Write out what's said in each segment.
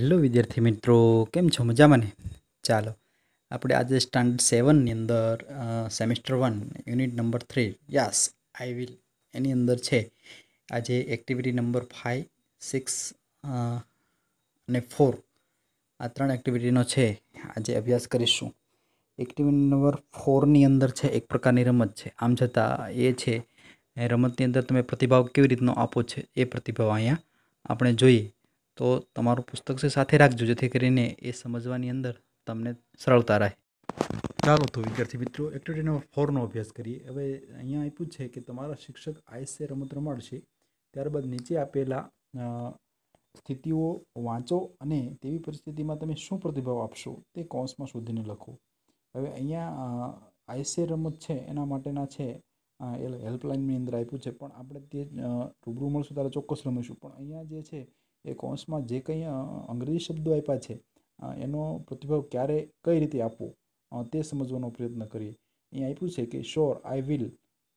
hello વિદ્યાર્થી મિત્રો કેમ છો મજામાં ને ચાલો આપણે આજે સ્ટાન્ડર્ડ સેવનની અંદર semester one unit number three yes I will એની અંદર છે આજે એક્ટિવિટી નંબર ફાઇવ સિક્સ અને ફોર આ ત્રણ એક્ટિવિટીનો છે આજે અભ્યાસ કરીશું એક્ટિવિટી નંબર ફોરની અંદર છે એક પ્રકારની રમત છે આમ છતાં એ છે રમતની અંદર તમે પ્રતિભાવ કેવી રીતનો આપો છે એ પ્રતિભાવ અહીંયા આપણે જોઈએ તો તમારું પુસ્તક છે સાથે રાખજો જેથી કરીને એ સમજવાની અંદર તમને સરળતા રહે ચાલો તો વિદ્યાર્થી મિત્રો એક્ટિવિટી નંબર ફોરનો અભ્યાસ કરીએ હવે અહીંયા આપ્યું છે કે તમારા શિક્ષક આઈસે રમત રમાડશે ત્યારબાદ નીચે આપેલા સ્થિતિઓ વાંચો અને તેવી પરિસ્થિતિમાં તમે શું પ્રતિભાવ આપશો તે કૌંસમાં શોધીને લખો હવે અહીંયા આઈસે રમત છે એના માટેના છે હેલ્પલાઇનની અંદર આપ્યું છે પણ આપણે તે રૂબરૂ મળશું ત્યારે ચોક્કસ રમીશું પણ અહીંયા જે છે એ કૌંસમાં જે કંઈ અંગ્રેજી શબ્દો આપ્યા છે એનો પ્રતિભાવ ક્યારે કઈ રીતે આપવો તે સમજવાનો પ્રયત્ન કરીએ અહીં આપ્યું છે કે sure I will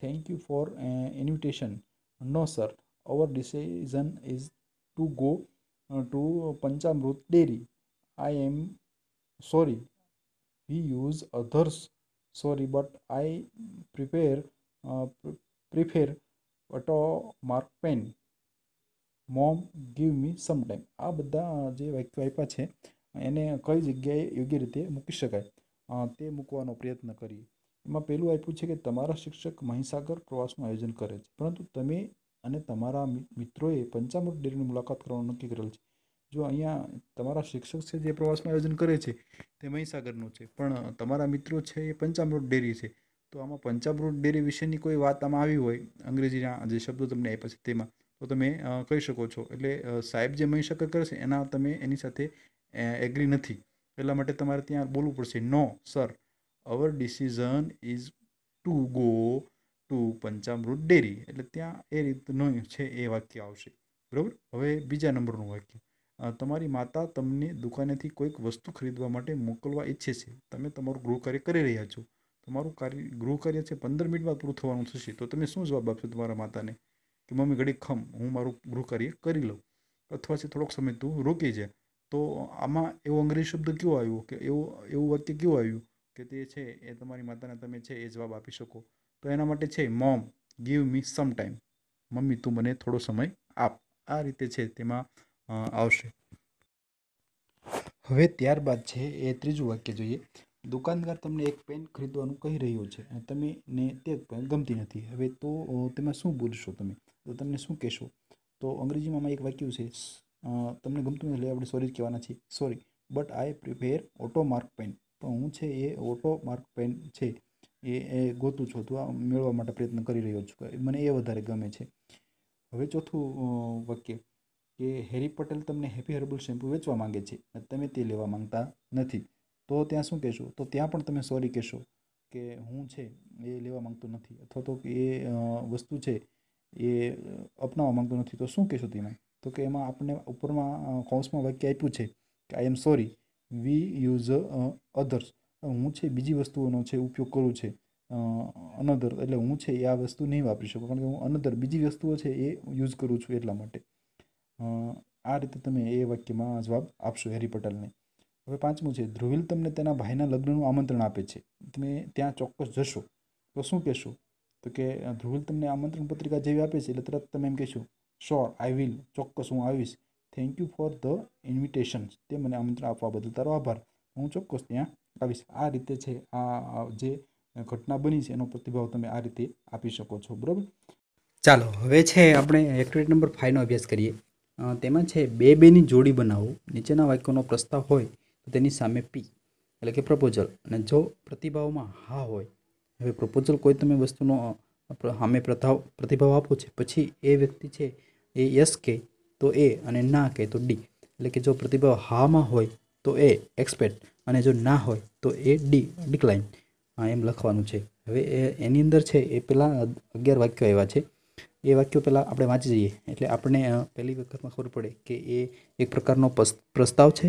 thank you for invitation no sir our decision is to go to Panchamrut dairy I am sorry we use others sorry but I prepare prefer auto mark pen mom give me some time આ બધા જે વાક્યો આપ્યા છે એને કઈ જગ્યાએ યોગ્ય રીતે મૂકી શકાય તે મૂકવાનો પ્રયત્ન કરીએ એમાં પહેલું આપ્યું છે કે તમારા શિક્ષક મહીસાગર પ્રવાસનું આયોજન કરે છે પરંતુ તમે અને તમારા મિત્રોએ પંચામૃત ડેરીની મુલાકાત કરવાનું નક્કી કરેલ છે જો અહીંયા તમારા શિક્ષક છે જે પ્રવાસનું આયોજન કરે છે તે મહીસાગરનું છે પણ તમારા મિત્રો છે એ પંચામૃત ડેરી છે તો આમાં પંચામૃત ડેરી વિશેની કોઈ વાત આમાં આવી હોય અંગ્રેજીના જે શબ્દો તમને આપ્યા છે તેમાં તો તમે કહી શકો છો એટલે સાહેબ જે મહીશકર કરશે એના તમે એની સાથે એગ્રી નથી એટલા માટે તમારે ત્યાં બોલવું પડશે no sir our decision is to go to Panchamrut dairy એટલે ત્યાં એ રીતનું છે એ વાક્ય આવશે બરાબર હવે બીજા નંબરનું વાક્ય તમારી માતા તમને દુકાનેથી કોઈક વસ્તુ ખરીદવા માટે મોકલવા ઈચ્છે છે તમે તમારું ગૃહ કાર્ય કરી રહ્યા છો તમારું કાર્ય ગૃહ કાર્ય છે પંદર મિનિટમાં પૂરું થવાનું થશે તો તમે શું જવાબ આપશો તમારા માતાને કે મમ્મી ઘડી ખમ હું મારું ગૃહકાર્ય કરી લઉં અથવા છે થોડોક સમય તું રોકી જાય તો આમાં એવો અંગ્રેજી શબ્દ કયો આવ્યો કે એવો એવું વાક્ય કયું આવ્યું કે તે છે એ તમારી માતાને તમે છે એ જવાબ આપી શકો તો એના માટે છે mom give me some time મમ્મી તું મને થોડો સમય આપ આ રીતે છે તેમાં આવશે હવે ત્યારબાદ છે એ ત્રીજું વાક્ય જોઈએ દુકાનદાર તમને એક પેન ખરીદવાનું કહી રહ્યો છે અને તમે ને તે પેન ગમતી નથી હવે તો તેમાં શું બોલશો તમે તો તમને શું કહેશો તો અંગ્રેજીમાં એક વાક્યું છે તમને ગમતું નથી આપણે સોરી જ કહેવાના છીએ sorry but I prepare auto mark pen પણ હું છે એ ઓટો માર્ક પેન છે એ એ ગોતું છું અથવા મેળવવા માટે પ્રયત્ન કરી રહ્યો છું મને એ વધારે ગમે છે હવે ચોથું વાક્ય કે હેરી પટેલ તમને હેપી હર્બલ શેમ્પુ વેચવા માંગે છે અને તમે તે લેવા માંગતા નથી તો ત્યાં શું કહેશો તો ત્યાં પણ તમે સોરી કહેશો કે હું છે એ લેવા માંગતો નથી અથવા તો એ વસ્તુ છે એ અપનાવવા માંગતો નથી તો શું કહેશો તેમાં તો કે એમાં આપણને ઉપરમાં કૌંસમાં વાક્ય આપ્યું છે કે I am sorry we use others હું છે બીજી વસ્તુઓનો છે ઉપયોગ કરું છે અનધર એટલે હું છે એ આ વસ્તુ નહીં વાપરી શકું કારણ કે હું અનધર બીજી વસ્તુઓ છે એ યુઝ કરું છું એટલા માટે આ રીતે તમે એ વાક્યમાં જવાબ આપશો હેરી પટેલને હવે પાંચમું છે ધ્રુવિલ તમને તેના ભાઈના લગ્નનું આમંત્રણ આપે છે તમે ત્યાં ચોક્કસ જશો તો શું કહેશો તો કે ધ્રુલ તમને આમંત્રણ પત્રિકા જેવી આપે છે એટલે તરત તમે એમ કહેશો શ્યોર આઈ વિલ ચોક્કસ હું આવીશ thank you for the invitation તે મને આમંત્રણ આપવા બદલ તારો આભાર હું ચોક્કસ ત્યાં આવીશ આ રીતે છે આ જે ઘટના બની છે એનો પ્રતિભાવ તમે આ રીતે આપી શકો છો બરાબર ચાલો હવે છે આપણે એક્ટિવિટી નંબર ફાઇવનો અભ્યાસ કરીએ તેમાં છે બે બેની જોડી બનાવો નીચેના વાક્યોનો પ્રસ્તાવ હોય તો તેની સામે પી એટલે કે પ્રપોઝલ અને જો પ્રતિભાવમાં હા હોય હવે પ્રપોઝલ કોઈ તમે વસ્તુનો સામે પ્રથાવ પ્રતિભાવ આપો છે પછી એ વ્યક્તિ છે એ યસ કે તો એ અને ના કહે તો ડી એટલે કે જો પ્રતિભાવ હામાં હોય તો એ એક્સપેક્ટ અને જો ના હોય તો એ ડી ડિક્લાઇન એમ લખવાનું છે હવે એ એની અંદર છે એ પહેલાં અગિયાર વાક્યો એવા છે એ વાક્યો પહેલાં આપણે વાંચી જઈએ એટલે આપણે પહેલી વખતમાં ખબર પડે કે એ એક પ્રકારનો પ્રસ્તાવ છે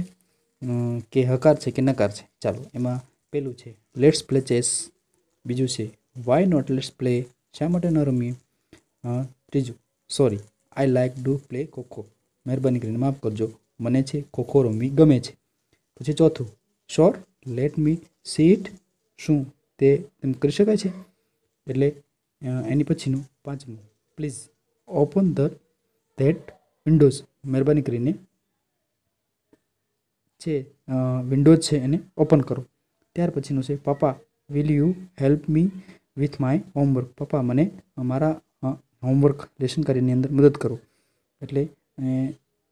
કે હકાર છે કે નકાર છે ચાલો એમાં પહેલું છે લેટ્સ પ્લે ચેસ બીજું છે વાય નોટ લેટ્સ પ્લે શા માટે ન રમીએ ત્રીજું sorry I like do play kho kho મહેરબાની કરીને માફ કરજો મને છે ખોખો રમવી ગમે છે પછી ચોથું શોર લેટ મી સીટ શું તે એમ કરી શકાય છે એટલે એની પછીનું પાંચમું please open the that windows મહેરબાની કરીને છે વિન્ડોઝ છે એને ઓપન કરો ત્યાર પછીનું છે પપ્પા will you help me with my homework પપ્પા મને મારા હોમવર્ક લેસન કરીની અંદર મદદ કરો એટલે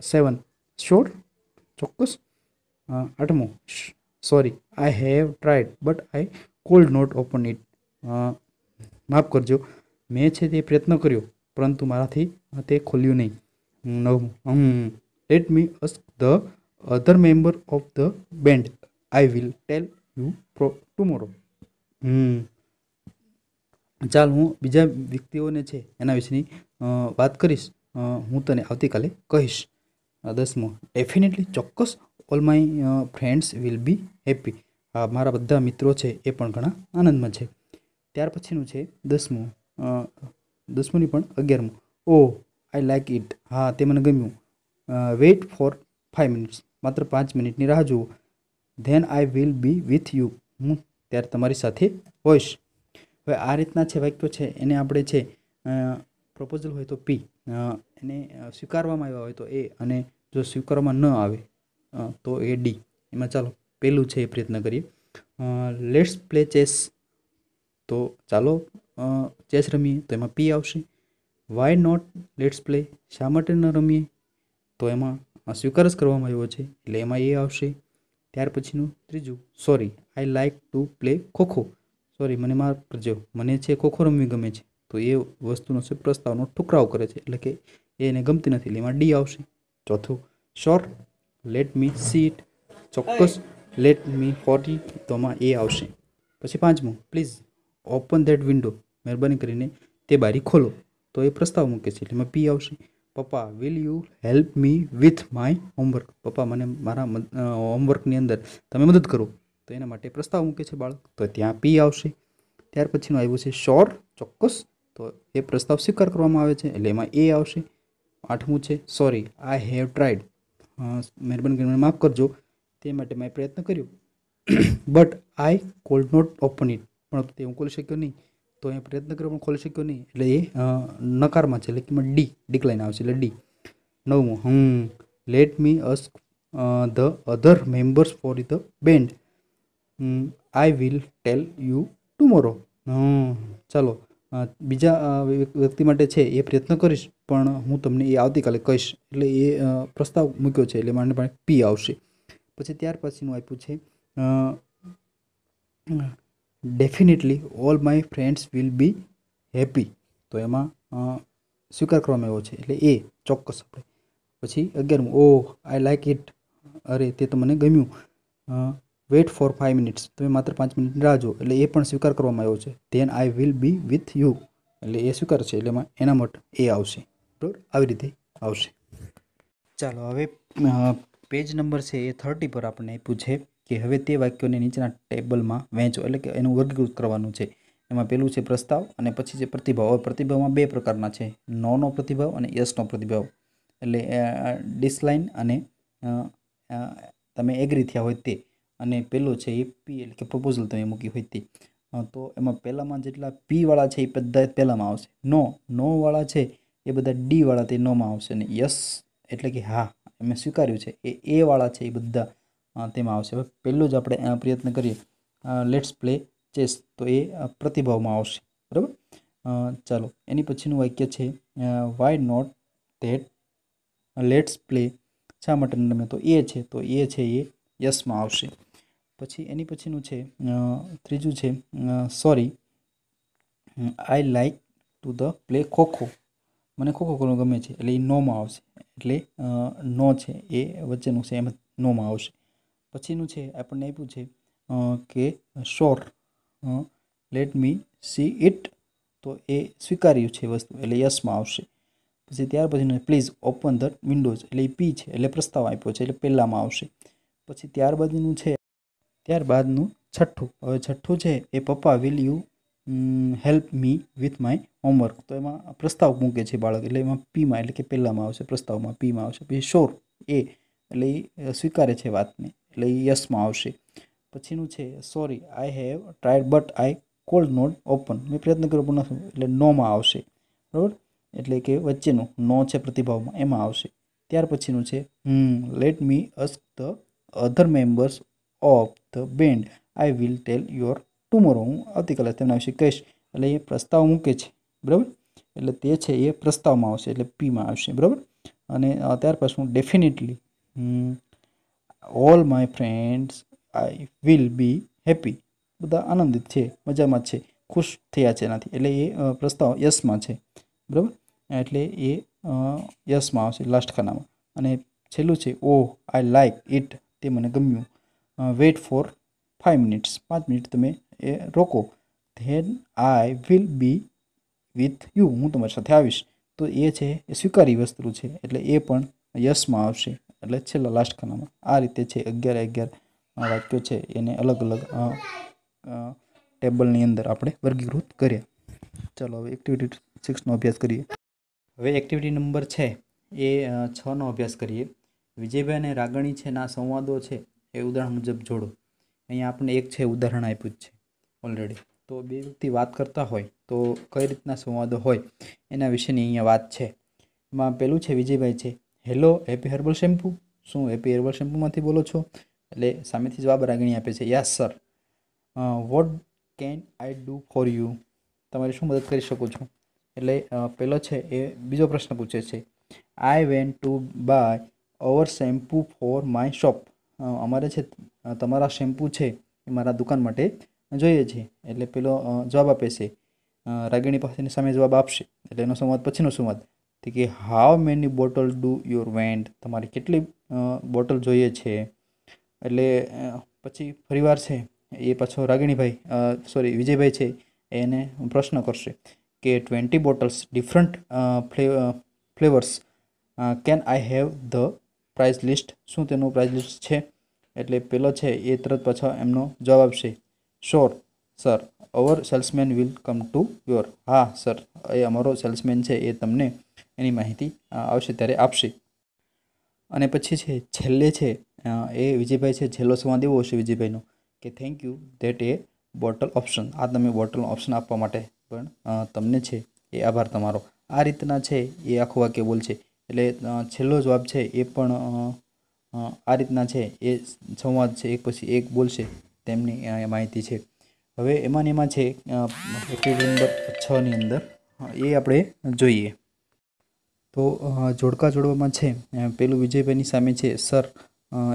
સેવન શ્યોર ચોક્કસ આઠમો sorry I have tried but I could not open it માફ કરજો મેં છે તે પ્રયત્ન કર્યો પરંતુ મારાથી તે ખોલ્યું નહીં નવમું let me ask the other member of the band I will tell you tomorrow ચાલ હું બીજા વ્યક્તિઓને છે એના વિશેની વાત કરીશ હું તને આવતીકાલે કહીશ દસમો ડેફિનેટલી ચોક્કસ all my friends will be happy મારા બધા મિત્રો છે એ પણ ઘણા આનંદમાં છે ત્યાર પછીનું છે દસમું દસમુંની પણ અગિયારમું ઓ આઈ લાઇક ઇટ હા તે મને ગમ્યું વેઇટ ફોર ફાઇવ મિનિટ્સ માત્ર પાંચ મિનિટની રાહ જુઓ then I will be with you હું ત્યારે તમારી સાથે હોઈશ હવે આ રીતના છે વાક્યો છે એને આપણે છે પ્રપોઝલ હોય તો પી એને સ્વીકારવામાં આવ્યા હોય તો એ અને જો સ્વીકારવામાં ન આવે તો એ ડી એમાં ચાલો પહેલું છે એ પ્રયત્ન કરીએ લેટ્સ પ્લે ચેસ તો ચાલો ચેસ રમીએ તો એમાં પી આવશે વાય નોટ લેટ્સ પ્લે શા માટે ન રમીએ તો એમાં સ્વીકાર જ કરવામાં આવ્યો છે એટલે એમાં એ આવશે ત્યાર પછીનું ત્રીજું sorry I like to play kho kho sorry મને માર પરજો મને છે ખોખો રમવી ગમે છે તો એ વસ્તુનો છે પ્રસ્તાવનો ઠુકરાવ કરે છે એટલે કે એને ગમતી નથી એટલે એમાં ડી આવશે ચોથું શોર્ટ લેટ મી સીટ ચોક્કસ લેટ મી ફોર્ટી તોમાં એ આવશે પછી પાંચમું પ્લીઝ ઓપન ધેટ વિન્ડો મહેરબાની કરીને તે બારી ખોલો તો એ પ્રસ્તાવ મૂકે છે એટલે પી આવશે પપ્પા will you help me with my homework પપ્પા મને મારા હોમવર્કની અંદર તમે મદદ કરો તો એના માટે પ્રસ્તાવ મૂકે છે બાળક તો ત્યાં પી આવશે ત્યાર પછીનું આવ્યું છે શોર ચોક્કસ તો એ પ્રસ્તાવ સ્વીકાર કરવામાં આવે છે એટલે એમાં એ આવશે આઠમું છે સોરી આઈ હેવ ટ્રાઈડ મહેરબાની કરીને માફ કરજો તે માટે મેં પ્રયત્ન કર્યો but I could not open it પણ તે હું ખોલી શક્યો નહીં તો એ પ્રયત્ન કર્યો પણ ખોલી શક્યો નહીં એટલે એ નકારમાં છે એટલે કે ડી ડિક્લાઇન આવશે એટલે ડી નવમું hmm let me ask the other members for the band I will tell you tomorrow હં ચાલો બીજા વ્યક્તિ માટે છે એ પ્રયત્ન કરીશ પણ હું તમને એ આવતીકાલે કહીશ એટલે એ પ્રસ્તાવ મૂક્યો છે એટલે મારે પણ પી આવશે પછી ત્યાર પછીનું આપ્યું છે definitely all my friends will be happy તો એમાં સ્વીકાર કરવામાં આવ્યો છે એટલે એ ચોક્કસ આપણે પછી અગિયારમું ઓહ આઈ લાઇક ઇટ અરે તે તો મને ગમ્યું વેઇટ ફોર ફાઇવ મિનિટ્સ તમે માત્ર પાંચ મિનિટ રાહ જુઓ એટલે એ પણ સ્વીકાર કરવામાં આવ્યો છે then I will be with you એટલે એ સ્વીકાર છે એટલે એના માટે એ આવશે બરાબર આવી રીતે આવશે ચાલો હવે પેજ નંબર છે એ થર્ટી પર આપણને આપ્યું છે કે હવે તે વાક્યોને નીચેના ટેબલમાં વહેંચો એટલે કે એનું વર્ગીકૃત કરવાનું છે એમાં પહેલું છે પ્રસ્તાવ અને પછી છે પ્રતિભાવ હવે પ્રતિભાવમાં બે પ્રકારના છે નોનો પ્રતિભાવ અને યસનો પ્રતિભાવ એટલે ડિસલાઇન અને તમે એગ્રી થયા હોય તે અને પહેલો છે એ પી એટલે કે પ્રપોઝલ તમે મૂકી હોય તે તો એમાં પહેલાંમાં જેટલા પીવાળા છે એ બધા પહેલાંમાં આવશે નો નોવાળા છે એ બધા ડીવાળા તે નોમાં આવશે અને યસ એટલે કે હા મેં સ્વીકાર્યું છે એ એવાળા છે એ બધા તેમાં આવશે હવે પહેલું જ આપણે પ્રયત્ન કરીએ લેટ્સ પ્લે ચેસ તો એ પ્રતિભાવમાં આવશે બરાબર ચાલો એની પછીનું વાક્ય છે why not that let's play શા માટે રમે તો એ છે તો એ છે એ યસમાં આવશે પછી એની પછીનું છે ત્રીજું છે sorry I like to the play kho kho મને ખોખો કરવું ગમે છે એટલે એ નોમાં આવશે એટલે નો છે એ વચ્ચેનું છે એમ નોમાં આવશે પછીનું છે આપણને આપ્યું છે કે sure let me see it તો એ સ્વીકાર્યું છે વસ્તુ એટલે યસમાં આવશે પછી ત્યાર પછીનું પ્લીઝ ઓપન ધ વિન્ડોઝ એટલે એ પી છે એટલે પ્રસ્તાવ આપ્યો છે એટલે પહેલાંમાં આવશે પછી ત્યારબાદનું છે ત્યારબાદનું છઠ્ઠું હવે છઠ્ઠું છે એ પપ્પા will you help me with my homework તો એમાં પ્રસ્તાવ મૂકે છે બાળક એટલે એમાં પીમાં એટલે કે પહેલાંમાં આવશે પ્રસ્તાવમાં પીમાં આવશે પછી શોર એ એટલે એ સ્વીકારે છે વાતને એટલે એ યસમાં આવશે પછીનું છે sorry I have tried but I could not open મેં પ્રયત્ન કર્યો પણ નથી એટલે નોમાં આવશે બરાબર એટલે કે વચ્ચેનું નો છે પ્રતિભાવમાં એમાં આવશે ત્યાર પછીનું છે hmm let me ask the other members of the band I will tell your tomorrow હું આવતીકાલે તેમના વિશે કહીશ એટલે એ પ્રસ્તાવ મૂકે છે બરાબર એટલે તે છે એ પ્રસ્તાવમાં આવશે એટલે પીમાં આવશે બરાબર અને ત્યાર પછી હું definitely all my friends I will be happy બધા આનંદિત છે મજામાં છે ખુશ થયા છે એનાથી એટલે એ પ્રસ્તાવ યશમાં છે બરાબર એટલે એ યશમાં આવશે લાસ્ટ ખાનામાં અને છેલ્લું છે ઓ આઈ લાઇક ઇટ તે મને ગમ્યું વેઇટ ફોર ફાઇવ મિનિટ્સ પાંચ મિનિટ તમે એ રોકો then I will be with you હું તમારી સાથે આવીશ તો એ છે એ સ્વીકારી વસ્તુ છે એટલે એ પણ યશમાં આવશે એટલે છેલ્લા લાસ્ટ ખાનામાં આ રીતે છે અગિયાર અગિયાર વાક્યો છે એને અલગ અલગ ટેબલની અંદર આપણે વર્ગીકૃત કર્યા ચાલો હવે એક્ટિવિટી સિક્સનો અભ્યાસ કરીએ હવે એક્ટિવિટી નંબર છે એ છનો અભ્યાસ કરીએ વિજયભાઈ અને રાગણી છે ના સંવાદો છે એ ઉદાહરણ મુજબ જોડો અહીંયા આપણે એક છે ઉદાહરણ આપ્યું જ છે ઓલરેડી તો બે વ્યક્તિ વાત કરતા હોય તો કઈ રીતના સંવાદો હોય એના વિશેની અહીંયા વાત છે એમાં પેલું છે વિજયભાઈ છે હેલો હેપી હર્બલ શેમ્પૂ શું હેપી હર્બલ શેમ્પૂમાંથી બોલો છો એટલે સામેથી જવાબ રાગણી આપે છે yes sir what can I do for you તમારી શું મદદ કરી શકું છું એટલે પહેલો છે એ બીજો પ્રશ્ન પૂછે છે I went to buy our shampoo for my shop અમારે છે તમારા શેમ્પૂ છે એ મારા દુકાન માટે જોઈએ છે એટલે પેલો જવાબ આપે છે રાગીણી પાસેની સામે જવાબ આપશે એટલે એનો સંવાદ પછીનો સંવાદ તે કે how many bottle do your want તમારે કેટલી બોટલ જોઈએ છે એટલે પછી ફરીવાર છે એ પાછો રાગીણીભાઈ સોરી વિજયભાઈ છે એને પ્રશ્ન કરશે કે twenty bottles different flavours can I have the price list શું તેનું પ્રાઇઝ લિસ્ટ છે એટલે પેલો છે એ તરત પાછો એમનો જવાબ આપશે sure sir our salesman will come to your હા સર એ અમારો સેલ્સમેન છે એ તમને એની માહિતી આવશે ત્યારે આપશે અને પછી છે છેલ્લે છે એ વિજયભાઈ છે છેલ્લો સંવાદ એવો હશે વિજયભાઈનો કે થેન્ક યુ ધેટ એ બોટલ ઓપ્શન આ તમે બોટલ ઓપ્શન આપવા માટે પણ તમને છે એ આભાર તમારો આ રીતના છે એ આખું વાક્ય બોલ છે એટલે છેલ્લો જવાબ છે એ પણ આ રીતના છે એ સંવાદ છે એક પછી એક બોલશે તેમની માહિતી છે હવે એમાં ને એમાં છે એક્ટિવિટી નંબર છની અંદર એ આપણે જોઈએ તો જોડકા જોડવામાં છે પેલું વિજયભાઈની સામે છે sir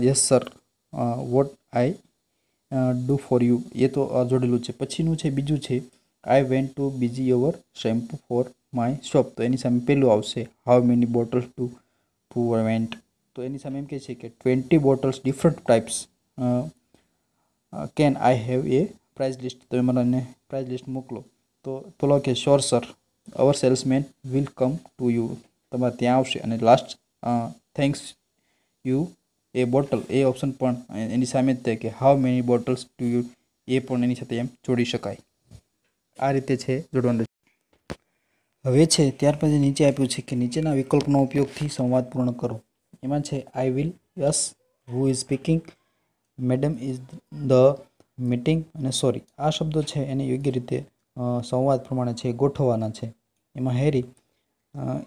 yes sir what I do for you એ તો જોડેલું છે પછીનું છે બીજું છે આઈ વેન્ટ ટુ બીજી our shampoo for my shop તો એની સામે પેલું આવશે how many bottles to to want તો એની સામે એમ કહે છે કે twenty bottles different types can I have a price list તમે મને પ્રાઇઝ લિસ્ટ મોકલો તો તો કે sure sir our salesman will come to you તમારે ત્યાં આવશે અને લાસ્ટ થેન્ક્સ યુ એ બોટલ એ ઓપ્શન પણ એની સામે જ થાય કે how many bottles to you એ પણ એની સાથે એમ જોડી શકાય આ રીતે છે જોડવાનું હવે છે ત્યાર પછી નીચે આપ્યું છે કે નીચેના વિકલ્પનો ઉપયોગથી સંવાદ પૂર્ણ કરો એમાં છે I will yes who is speaking madam is the meeting અને સોરી આ શબ્દો છે એને યોગ્ય રીતે સંવાદ પ્રમાણે છે ગોઠવવાના છે એમાં હેરી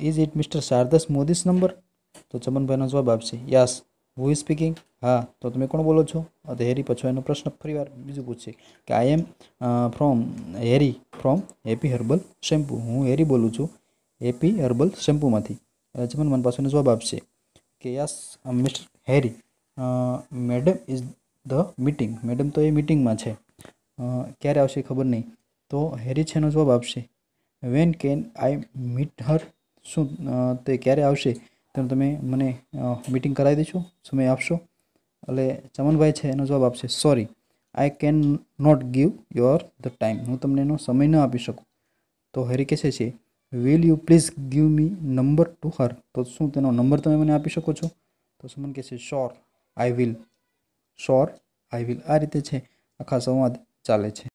ઇઝ ઇટ મિસ્ટર શારદસ મોદીસ નંબર તો ચમનભાઈનો જવાબ આપશે યસ હુ ઇઝ સ્પીકિંગ હા તો તમે કોણ બોલો છો તો હેરી પછો એનો પ્રશ્ન ફરીવાર બીજું પૂછશે કે I am from Harry from happy herbal shampoo હું હેરી બોલું છું હેપી હર્બલ શેમ્પૂમાંથી ચમન મન પાછો જવાબ આપશે કેયાસ mister Harry madam is the meeting madam તો એ મિટિંગમાં છે ક્યારે આવશે ખબર નહીં તો હેરી છે એનો જવાબ આપશે when can I meet her શું તે ક્યારે આવશે તેમ તમે મને મિટિંગ કરાવી દેશો સમય આપશો એટલે ચમનભાઈ છે એનો જવાબ આપશે sorry I can not give your the time હું તમને એનો સમય ન આપી શકું તો હેરી કહેશે છે will you please give me number to her તો શું તેનો નંબર તમે મને આપી શકો છો તો સુમન કહેશે શોર I will shore I will આ રીતે છે આખા સંવાદ ચાલે છે